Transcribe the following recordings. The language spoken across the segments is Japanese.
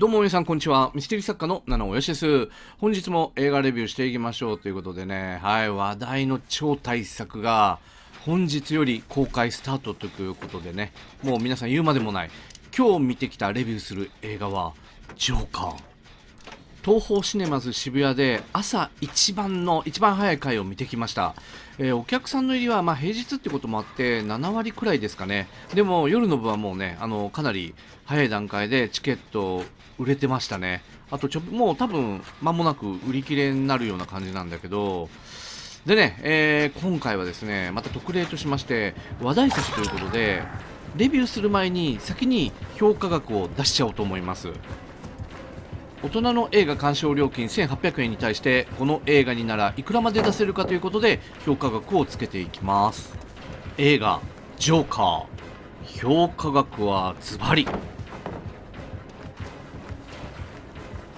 どうも皆さん、こんにちは。ミステリー作家の七尾よしです。本日も映画レビューしていきましょうということでね、はい、話題の超大作が、本日より公開スタートということでね、もう皆さん言うまでもない、今日見てきたレビューする映画は、ジョーカー。東宝シネマズ渋谷で朝一番の一番早い回を見てきました、えー、お客さんの入りはま平日ってこともあって7割くらいですかねでも夜の部はもうねあのかなり早い段階でチケット売れてましたねあとちょもう多分間もなく売り切れになるような感じなんだけどでね、えー、今回はですねまた特例としまして話題作ということでレビューする前に先に評価額を出しちゃおうと思います大人の映画鑑賞料金1800円に対してこの映画にならいくらまで出せるかということで評価額をつけていきます映画「ジョーカー」評価額はズバリ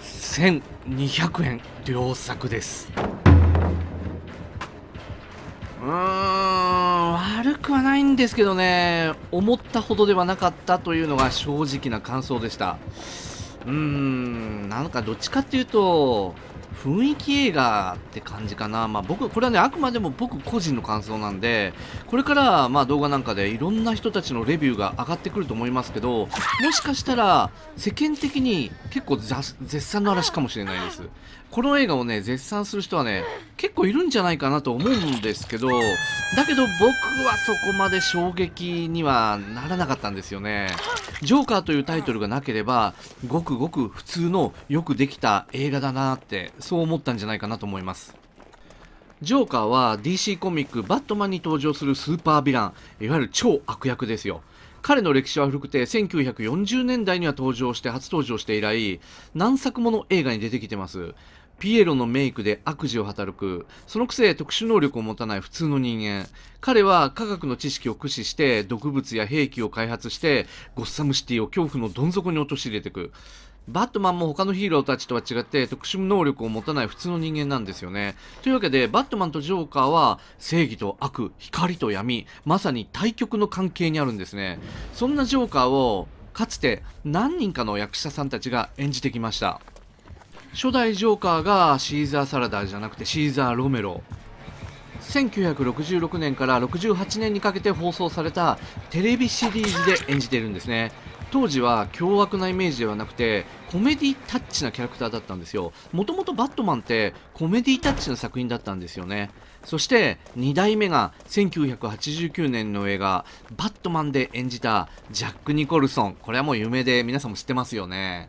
1200円良作ですうーん悪くはないんですけどね思ったほどではなかったというのが正直な感想でしたうーん、なんかどっちかっていうと、雰囲気映画って感じかな。まあ僕、これはね、あくまでも僕個人の感想なんで、これからまあ動画なんかでいろんな人たちのレビューが上がってくると思いますけど、もしかしたら世間的に結構絶賛の嵐かもしれないです。この映画をね絶賛する人はね結構いるんじゃないかなと思うんですけどだけど僕はそこまで衝撃にはならなかったんですよね「ジョーカー」というタイトルがなければごくごく普通のよくできた映画だなってそう思ったんじゃないかなと思いますジョーカーは DC コミック「バットマン」に登場するスーパーヴィランいわゆる超悪役ですよ彼の歴史は古くて1940年代には登場して初登場して以来何作もの映画に出てきてますピエロのメイクで悪事を働く。そのくせ特殊能力を持たない普通の人間。彼は科学の知識を駆使して毒物や兵器を開発してゴッサムシティを恐怖のどん底に陥れていく。バットマンも他のヒーローたちとは違って特殊能力を持たない普通の人間なんですよね。というわけで、バットマンとジョーカーは正義と悪、光と闇、まさに対極の関係にあるんですね。そんなジョーカーをかつて何人かの役者さんたちが演じてきました。初代ジョーカーがシーザー・サラダじゃなくてシーザー・ロメロ1966年から68年にかけて放送されたテレビシリーズで演じているんですね当時は凶悪なイメージではなくてコメディタッチなキャラクターだったんですよもともとバットマンってコメディタッチな作品だったんですよねそして2代目が1989年の映画「バットマン」で演じたジャック・ニコルソンこれはもう有名で皆さんも知ってますよね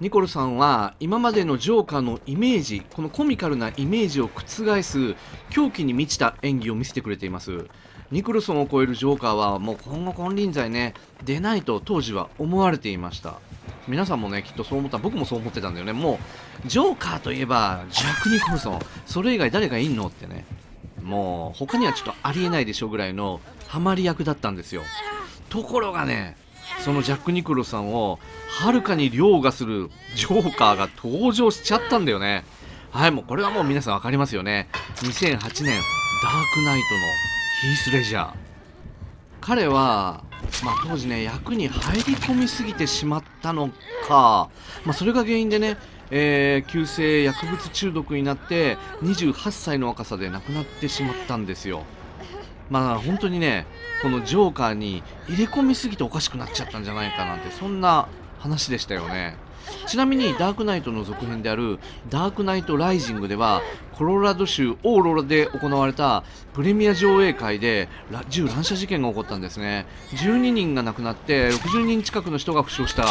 ニコルさんは今までのジョーカーのイメージこのコミカルなイメージを覆す狂気に満ちた演技を見せてくれていますニコルソンを超えるジョーカーはもう今後金輪際ね出ないと当時は思われていました皆さんもねきっとそう思った僕もそう思ってたんだよねもうジョーカーといえばジャック・ニコルソンそれ以外誰がいんのってねもう他にはちょっとありえないでしょぐらいのハマり役だったんですよところがねそのジャック・ニクロさんをはるかに凌駕するジョーカーが登場しちゃったんだよねはいもうこれはもう皆さん分かりますよね2008年ダークナイトのヒース・レジャー彼は、まあ、当時ね役に入り込みすぎてしまったのか、まあ、それが原因でね、えー、急性薬物中毒になって28歳の若さで亡くなってしまったんですよまあ本当にねこのジョーカーに入れ込みすぎておかしくなっちゃったんじゃないかなんてそんな話でしたよねちなみにダークナイトの続編であるダークナイトライジングではコロラド州オーロラで行われたプレミア上映会で銃乱射事件が起こったんですね12人が亡くなって60人近くの人が負傷した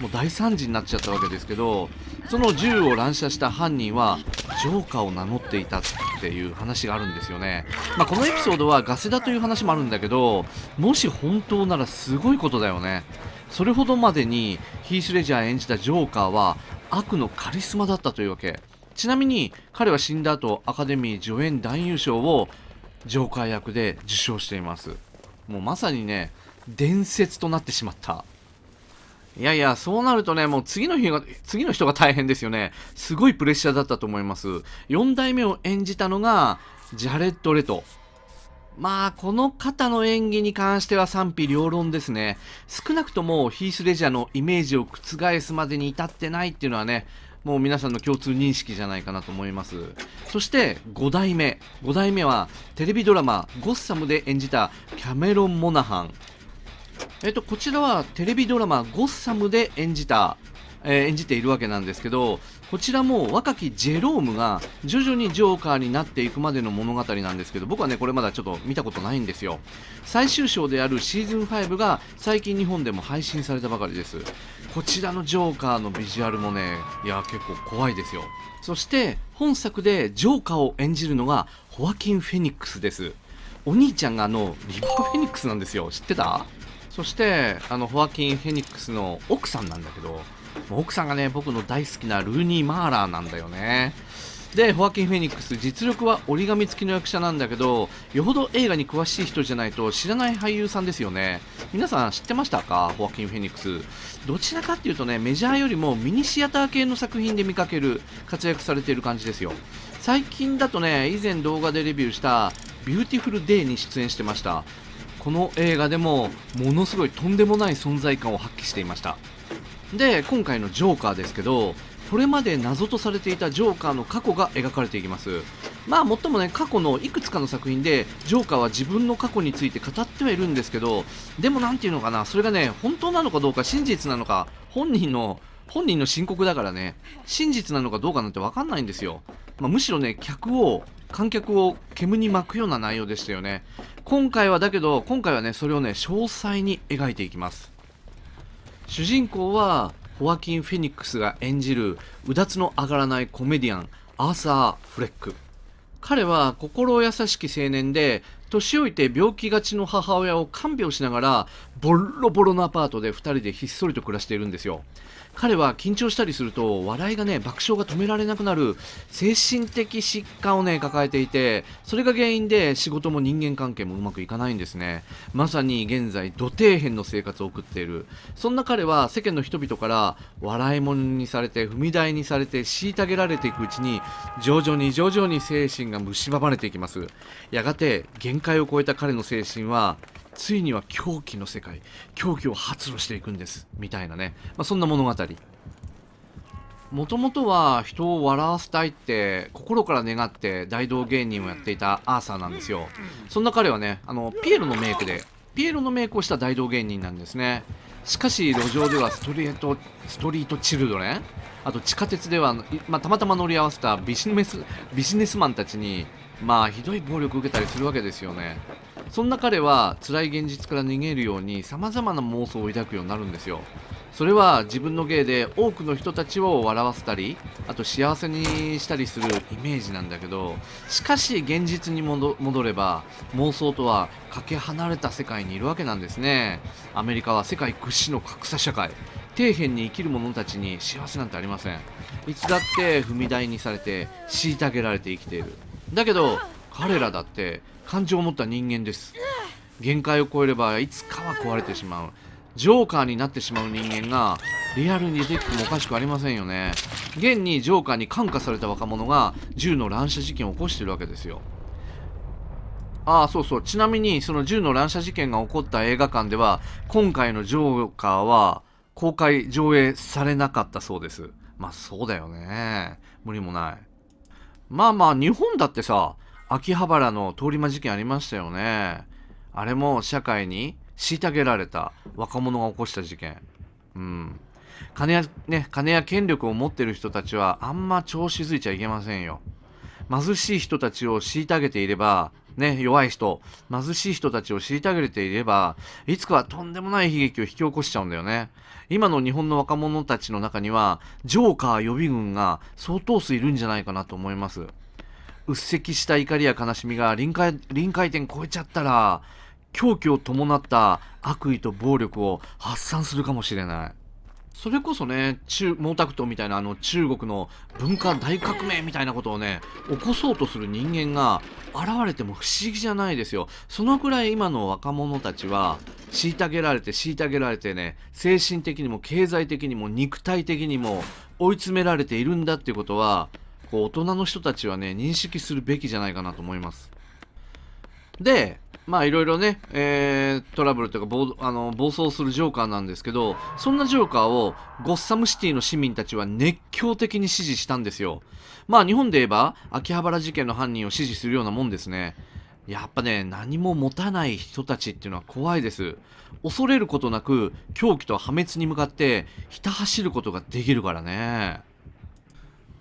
もう大惨事になっちゃったわけですけどその銃を乱射した犯人はジョーカーを名乗っていたっっていう話があるんですよね、まあ、このエピソードはガセだという話もあるんだけどもし本当ならすごいことだよねそれほどまでにヒース・レジャー演じたジョーカーは悪のカリスマだったというわけちなみに彼は死んだ後アカデミー助演男優賞をジョーカー役で受賞していますもうまさにね伝説となってしまったいやいや、そうなるとね、もう次の日が、次の人が大変ですよね。すごいプレッシャーだったと思います。4代目を演じたのが、ジャレット・レト。まあ、この方の演技に関しては賛否両論ですね。少なくともヒース・レジャーのイメージを覆すまでに至ってないっていうのはね、もう皆さんの共通認識じゃないかなと思います。そして5代目。5代目はテレビドラマゴッサムで演じたキャメロン・モナハン。えっと、こちらはテレビドラマ「ゴッサム」で演じた、えー、演じているわけなんですけどこちらも若きジェロームが徐々にジョーカーになっていくまでの物語なんですけど僕はねこれまだちょっと見たことないんですよ最終章であるシーズン5が最近日本でも配信されたばかりですこちらのジョーカーのビジュアルもねいや結構怖いですよそして本作でジョーカーを演じるのがホアキン・フェニックスですお兄ちゃんがあのリバー・フェニックスなんですよ知ってたそしてあのホアキン・フェニックスの奥さんなんだけど奥さんがね僕の大好きなルーニー・マーラーなんだよねでホアキン・フェニックス実力は折り紙付きの役者なんだけどよほど映画に詳しい人じゃないと知らない俳優さんですよね皆さん知ってましたかホアキン・フェニックスどちらかっていうとねメジャーよりもミニシアター系の作品で見かける活躍されている感じですよ最近だとね以前動画でレビューしたビューティフルデイに出演してましたこの映画でもものすごいとんでもない存在感を発揮していましたで今回のジョーカーですけどこれまで謎とされていたジョーカーの過去が描かれていきますまあもっともね過去のいくつかの作品でジョーカーは自分の過去について語ってはいるんですけどでも何て言うのかなそれがね本当なのかどうか真実なのか本人の本人の申告だからね真実なのかどうかなんて分かんないんですよ、まあ、むしろね客を観客を煙に巻くような内容でしたよね今回はだけど今回はねそれをね詳細に描いていきます主人公はホアキン・フェニックスが演じるうだつの上がらないコメディアンアーサー・フレック彼は心優しき青年で年老いて病気がちの母親を看病しながらボロボロのアパートで2人でひっそりと暮らしているんですよ彼は緊張したりすると笑いがね爆笑が止められなくなる精神的疾患をね抱えていてそれが原因で仕事も人間関係もうまくいかないんですねまさに現在土底辺の生活を送っているそんな彼は世間の人々から笑い者にされて踏み台にされて虐げられていくうちに徐々に徐々に精神が蝕まれていきますやがて限界を超えた彼の精神はついには狂気の世界狂気を発露していくんですみたいなね、まあ、そんな物語もともとは人を笑わせたいって心から願って大道芸人をやっていたアーサーなんですよそんな彼はねあのピエロのメイクでピエロのメイクをした大道芸人なんですねしかし路上ではストリートストリートチルドレンあと地下鉄では、まあ、たまたま乗り合わせたビジネスビジネスマンたちにまあひどい暴力を受けたりするわけですよねそんな彼は辛い現実から逃げるようにさまざまな妄想を抱くようになるんですよそれは自分の芸で多くの人たちを笑わせたりあと幸せにしたりするイメージなんだけどしかし現実に戻れば妄想とはかけ離れた世界にいるわけなんですねアメリカは世界屈指の格差社会底辺に生きる者たちに幸せなんてありませんいつだって踏み台にされて虐げられて生きているだけど彼らだって感情を持った人間です限界を超えればいつかは壊れてしまうジョーカーになってしまう人間がリアルに出てきてもおかしくありませんよね現にジョーカーに感化された若者が銃の乱射事件を起こしてるわけですよああそうそうちなみにその銃の乱射事件が起こった映画館では今回のジョーカーは公開上映されなかったそうですまあそうだよね無理もないまあまあ、日本だってさ、秋葉原の通り魔事件ありましたよね。あれも社会に虐げられた若者が起こした事件。うん。金や、ね、金や権力を持ってる人たちはあんま調子づいちゃいけませんよ。貧しい人たちを虐げていれば、ね、弱い人、貧しい人たちを虐げていれば、いつかはとんでもない悲劇を引き起こしちゃうんだよね。今の日本の若者たちの中には、ジョーカー予備軍が相当数いるんじゃないかなと思います。うっせきした怒りや悲しみが臨界臨界点超えちゃったら、狂気を伴った悪意と暴力を発散するかもしれない。それこそね、中、毛沢東みたいなあの中国の文化大革命みたいなことをね、起こそうとする人間が現れても不思議じゃないですよ。そのくらい今の若者たちは、虐げられて、虐げられてね、精神的にも経済的にも肉体的にも追い詰められているんだっていうことは、こう大人の人たちはね、認識するべきじゃないかなと思います。で、まあいろいろね、えー、トラブルというか暴あの暴走するジョーカーなんですけどそんなジョーカーをゴッサムシティの市民たちは熱狂的に支持したんですよまあ日本で言えば秋葉原事件の犯人を支持するようなもんですねやっぱね何も持たない人たちっていうのは怖いです恐れることなく狂気と破滅に向かってひた走ることができるからね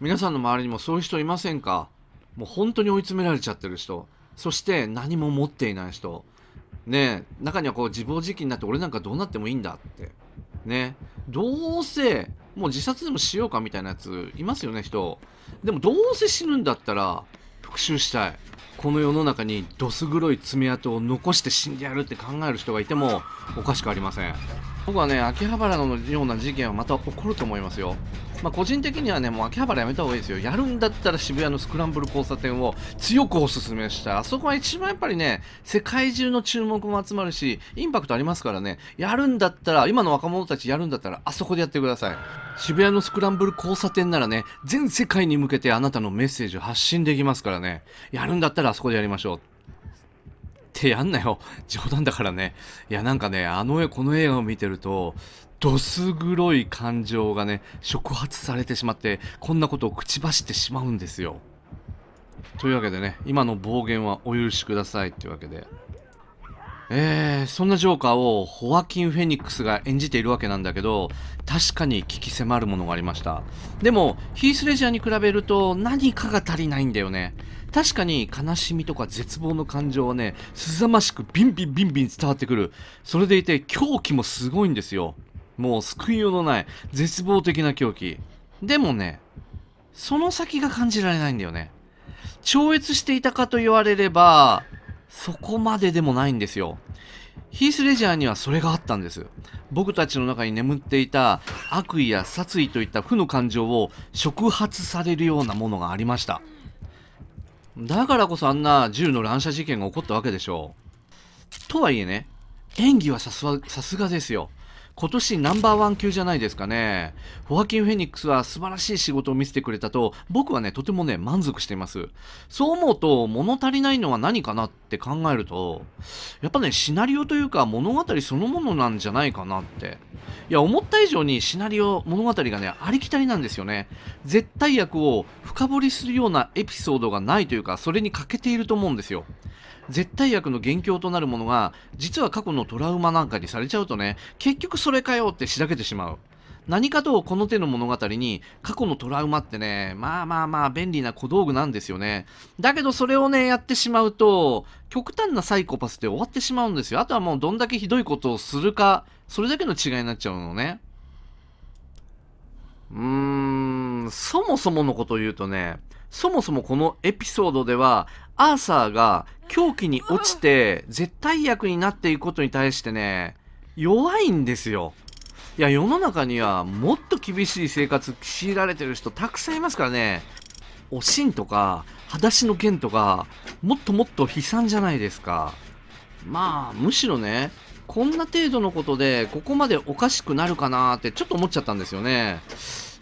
皆さんの周りにもそういう人いませんかもう本当に追い詰められちゃってる人そして何も持っていない人ね中にはこう自暴自棄になって俺なんかどうなってもいいんだってねどうせもう自殺でもしようかみたいなやついますよね人でもどうせ死ぬんだったら復讐したいこの世の中にどす黒い爪痕を残して死んでやるって考える人がいてもおかしくありません僕はね、秋葉原のような事件はまた起こると思いますよ。まあ、個人的にはね、もう秋葉原やめた方がいいですよ。やるんだったら渋谷のスクランブル交差点を強くお勧めした。あそこは一番やっぱりね、世界中の注目も集まるし、インパクトありますからね、やるんだったら、今の若者たちやるんだったら、あそこでやってください。渋谷のスクランブル交差点ならね、全世界に向けてあなたのメッセージを発信できますからね、やるんだったらあそこでやりましょう。ってやんなよ。冗談だからね。いや、なんかね、あの絵、この映画を見てると、どす黒い感情がね、触発されてしまって、こんなことを口走ってしまうんですよ。というわけでね、今の暴言はお許しくださいっていうわけで。えー、そんなジョーカーをホワキン・フェニックスが演じているわけなんだけど確かに聞き迫るものがありましたでもヒース・レジャーに比べると何かが足りないんだよね確かに悲しみとか絶望の感情はね、すさましくビンビンビンビン伝わってくる。それでいて狂気もすごいんですよ。もう救いようのない絶望的な狂気。でもね、その先が感じられないんだよね。超越していたかと言われれば、そこまででもないんですよ。ヒース・レジャーにはそれがあったんです。僕たちの中に眠っていた悪意や殺意といった負の感情を触発されるようなものがありました。だからこそあんな銃の乱射事件が起こったわけでしょう。とはいえね、演技はさすがですよ。今年ナンバーワン級じゃないですかね。ホアキン・フェニックスは素晴らしい仕事を見せてくれたと、僕はね、とてもね、満足しています。そう思うと、物足りないのは何かなって考えると、やっぱね、シナリオというか物語そのものなんじゃないかなって。いや、思った以上にシナリオ、物語がね、ありきたりなんですよね。絶対役を深掘りするようなエピソードがないというか、それに欠けていると思うんですよ。絶対薬の元凶となるものが実は過去のトラウマなんかにされちゃうとね結局それかよってしらけてしまう。何かとこの手の物語に過去のトラウマってね、まあまあまあ便利な小道具なんですよね。だけどそれをね、やってしまうと、極端なサイコパスで終わってしまうんですよ。あとはもうどんだけひどいことをするか、それだけの違いになっちゃうのね。うーん、そもそものことを言うとね、そもそもこのエピソードでは、アーサーが狂気に落ちて絶対役になっていくことに対してね弱いんですよいや世の中にはもっと厳しい生活強いられてる人たくさんいますからねおしんとか裸足の剣とかもっともっと悲惨じゃないですかまあむしろねこんな程度のことでここまでおかしくなるかなってちょっと思っちゃったんですよね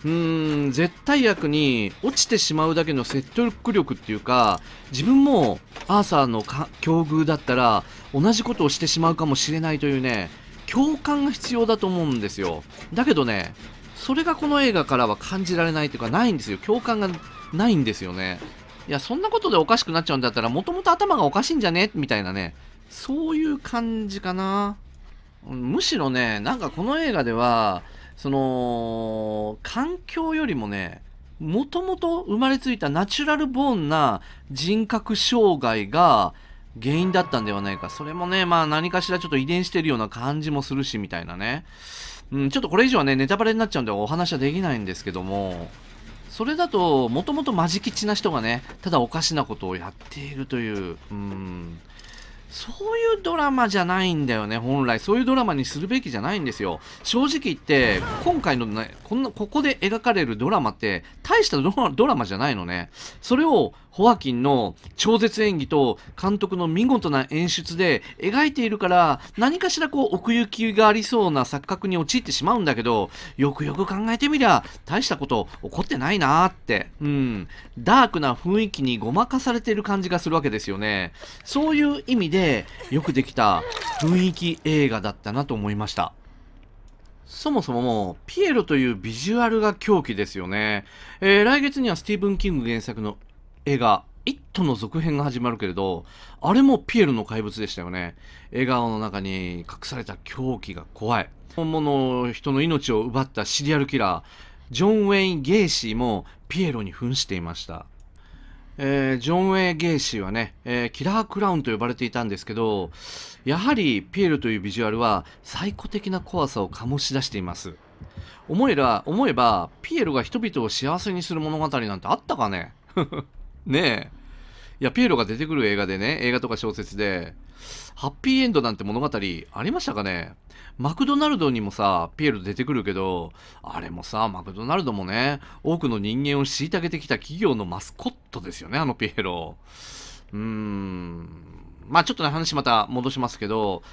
うーん、絶対役に落ちてしまうだけの説得力っていうか、自分もアーサーの境遇だったら同じことをしてしまうかもしれないというね、共感が必要だと思うんですよ。だけどね、それがこの映画からは感じられないというか、ないんですよ。共感がないんですよね。いや、そんなことでおかしくなっちゃうんだったら、もともと頭がおかしいんじゃねみたいなね、そういう感じかな。むしろね、なんかこの映画では、その環境よりもねもともと生まれついたナチュラルボーンな人格障害が原因だったんではないか。それもね、まあ何かしらちょっと遺伝してるような感じもするし、みたいなね。うん、ちょっとこれ以上はね、ネタバレになっちゃうんでお話はできないんですけども、それだと、もともとマジチな人がね、ただおかしなことをやっているという、うん、そういうドラマじゃないんだよね、本来。そういうドラマにするべきじゃないんですよ。正直言って、今回のね、こんな、ここで描かれるドラマって、大したドラマじゃないのね。それを、ホアキンの超絶演技と監督の見事な演出で描いているから、何かしらこう奥行きがありそうな錯覚に陥ってしまうんだけど、よくよく考えてみりゃ、大したこと起こってないなーって。うん。ダークな雰囲気にごまかされている感じがするわけですよね。そういう意味で、でよくできた雰囲気映画だったなと思いました。そもそもピエロというビジュアルが狂気ですよね。えー、来月にはスティーブン・キング原作の映画、イットの続編が始まるけれど、あれもピエロの怪物でしたよね。笑顔の中に隠された狂気が怖い。本物の人の命を奪ったシリアルキラー、ジョン・ウェイン・ゲイシーもピエロに扮していました。えー、ジョン・ウェイ・ゲイシーはね、えー、キラークラウンと呼ばれていたんですけどやはりピエールというビジュアルは最古的な怖さを醸し出しています思えば思えばピエロが人々を幸せにする物語なんてあったかね ねえいやピエロが出てくる映画でね映画とか小説でハッピーエンドなんて物語ありましたかねマクドナルドにもさ、ピエロ出てくるけど、あれもさ、マクドナルドもね、多くの人間を虐げてきた企業のマスコットですよね、あのピエロ。うーん。まあちょっとね、話また戻しますけど、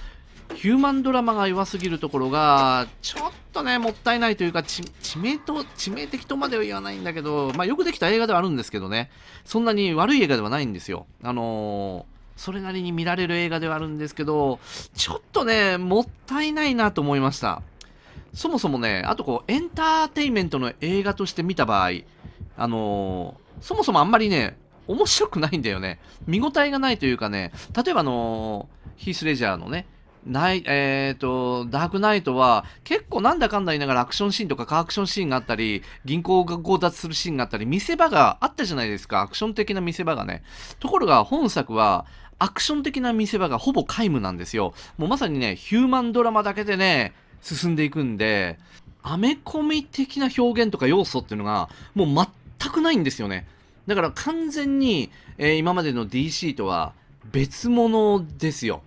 ヒューマンドラマが弱すぎるところが、ちょっとね、もったいないというか、致命と、致命的とまでは言わないんだけど、まあよくできた映画ではあるんですけどね、そんなに悪い映画ではないんですよ。あのーそれなりに見られる映画ではあるんですけど、ちょっとね、もったいないなと思いました。そもそもね、あとこう、エンターテイメントの映画として見た場合、あのー、そもそもあんまりね、面白くないんだよね。見応えがないというかね、例えばあのー、ヒースレジャーのね、ない、えっ、ー、と、ダークナイトは、結構なんだかんだ言いながらアクションシーンとかカーアクションシーンがあったり、銀行が強奪するシーンがあったり、見せ場があったじゃないですか。アクション的な見せ場がね。ところが、本作は、アクション的な見せ場がほぼ皆無なんですよ。もうまさにね、ヒューマンドラマだけでね、進んでいくんで、アメコミ的な表現とか要素っていうのが、もう全くないんですよね。だから完全に、えー、今までの DC とは別物ですよ。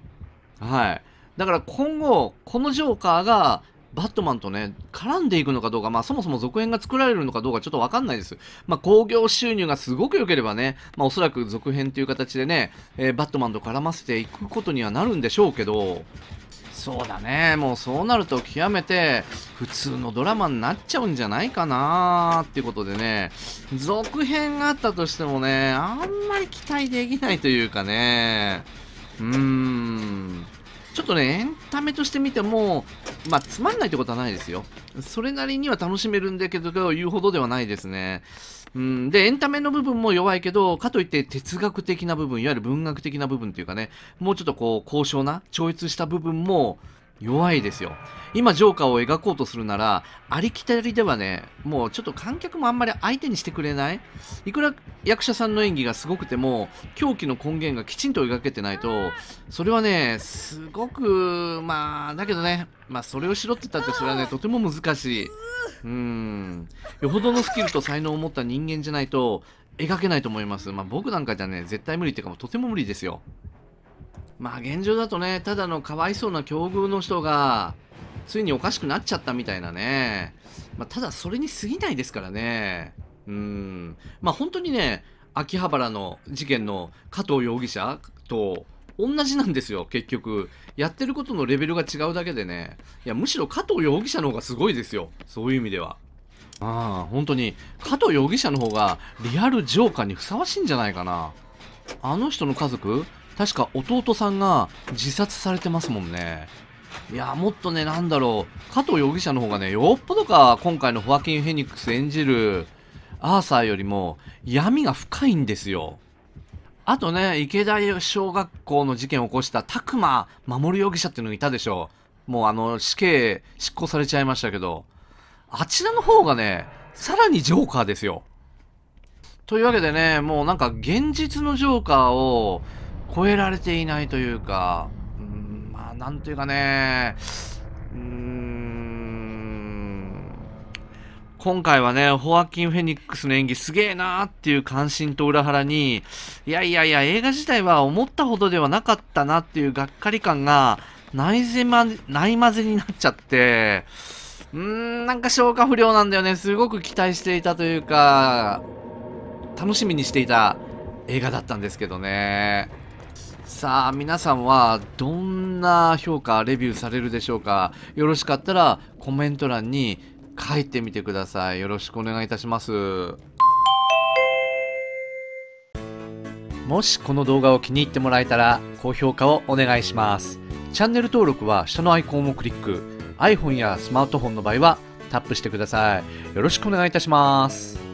はい。だから今後、このジョーカーがバットマンとね、絡んでいくのかどうか、まあそもそも続編が作られるのかどうかちょっとわかんないです。まあ興行収入がすごく良ければね、まあおそらく続編という形でね、えー、バットマンと絡ませていくことにはなるんでしょうけど、そうだね、もうそうなると極めて普通のドラマになっちゃうんじゃないかなーっていうことでね、続編があったとしてもね、あんまり期待できないというかね、うーん。ちょっとね、エンタメとして見ても、まあ、つまんないってことはないですよ。それなりには楽しめるんだけど、言うほどではないですね。うん、で、エンタメの部分も弱いけど、かといって哲学的な部分、いわゆる文学的な部分というかね、もうちょっとこう、高尚な、超越した部分も、弱いですよ。今、ジョーカーを描こうとするなら、ありきたりではね、もうちょっと観客もあんまり相手にしてくれないいくら役者さんの演技がすごくても、狂気の根源がきちんと描けてないと、それはね、すごく、まあ、だけどね、まあ、それをしろって言ったって、それはね、とても難しい。うん。よほどのスキルと才能を持った人間じゃないと、描けないと思います。まあ、僕なんかじゃね、絶対無理っていうか、もとても無理ですよ。まあ現状だとね、ただのかわいそうな境遇の人が、ついにおかしくなっちゃったみたいなね。まあ、ただそれに過ぎないですからね。うん。まあ本当にね、秋葉原の事件の加藤容疑者と同じなんですよ、結局。やってることのレベルが違うだけでね。いや、むしろ加藤容疑者の方がすごいですよ。そういう意味では。ああ、本当に、加藤容疑者の方がリアルジョーカーにふさわしいんじゃないかな。あの人の家族、確か弟さんが自殺されてますもんね。いや、もっとね、なんだろう、加藤容疑者の方がね、よっぽどか、今回のホアキン・フェニックス演じるアーサーよりも闇が深いんですよ。あとね、池田小学校の事件を起こしたくま守容疑者っていうのがいたでしょもうあの、死刑執行されちゃいましたけど、あちらの方がね、さらにジョーカーですよ。というわけでね、もうなんか現実のジョーカーを超えられていないというか、うん、まあ、なんというかね、うーん、今回はね、ホアキン・フェニックスの演技すげえなーっていう関心と裏腹に、いやいやいや、映画自体は思ったほどではなかったなっていうがっかり感が、ないぜま、ない混ぜになっちゃって、うーん、なんか消化不良なんだよね。すごく期待していたというか、楽しみにしていた映画だったんですけどね。さあ皆さんはどんな評価レビューされるでしょうかよろしかったらコメント欄に書いてみてくださいよろしくお願いいたしますもしこの動画を気に入ってもらえたら高評価をお願いしますチャンネル登録は下のアイコンをクリック iPhone やスマートフォンの場合はタップしてくださいよろしくお願いいたします